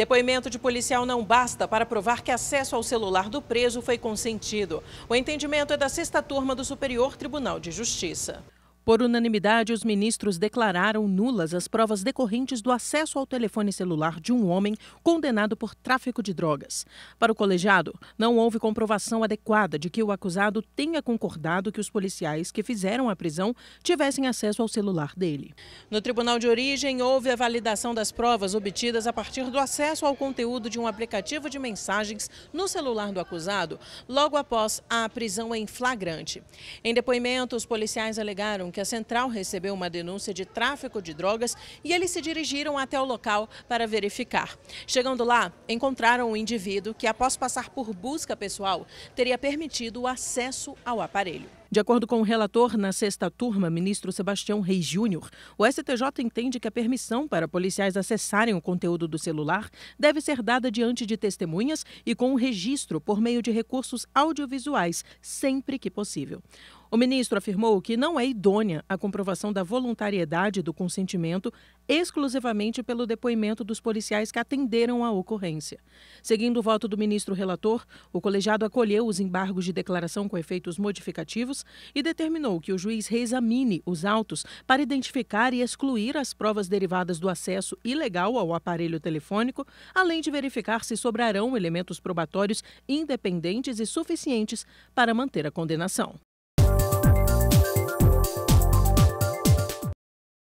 Depoimento de policial não basta para provar que acesso ao celular do preso foi consentido. O entendimento é da sexta turma do Superior Tribunal de Justiça. Por unanimidade, os ministros declararam nulas as provas decorrentes do acesso ao telefone celular de um homem condenado por tráfico de drogas. Para o colegiado, não houve comprovação adequada de que o acusado tenha concordado que os policiais que fizeram a prisão tivessem acesso ao celular dele. No tribunal de origem, houve a validação das provas obtidas a partir do acesso ao conteúdo de um aplicativo de mensagens no celular do acusado, logo após a prisão em flagrante. Em depoimento, os policiais alegaram que central recebeu uma denúncia de tráfico de drogas e eles se dirigiram até o local para verificar. Chegando lá, encontraram um indivíduo que, após passar por busca pessoal, teria permitido o acesso ao aparelho. De acordo com o relator na sexta turma, ministro Sebastião Reis Júnior, o STJ entende que a permissão para policiais acessarem o conteúdo do celular deve ser dada diante de testemunhas e com o um registro por meio de recursos audiovisuais, sempre que possível. O ministro afirmou que não é idônea a comprovação da voluntariedade do consentimento exclusivamente pelo depoimento dos policiais que atenderam a ocorrência. Seguindo o voto do ministro relator, o colegiado acolheu os embargos de declaração com efeitos modificativos provas e determinou que o juiz reexamine os autos para identificar e excluir as provas derivadas do acesso ilegal ao aparelho telefônico, além de verificar se sobrarão elementos probatórios independentes e suficientes para manter a condenação.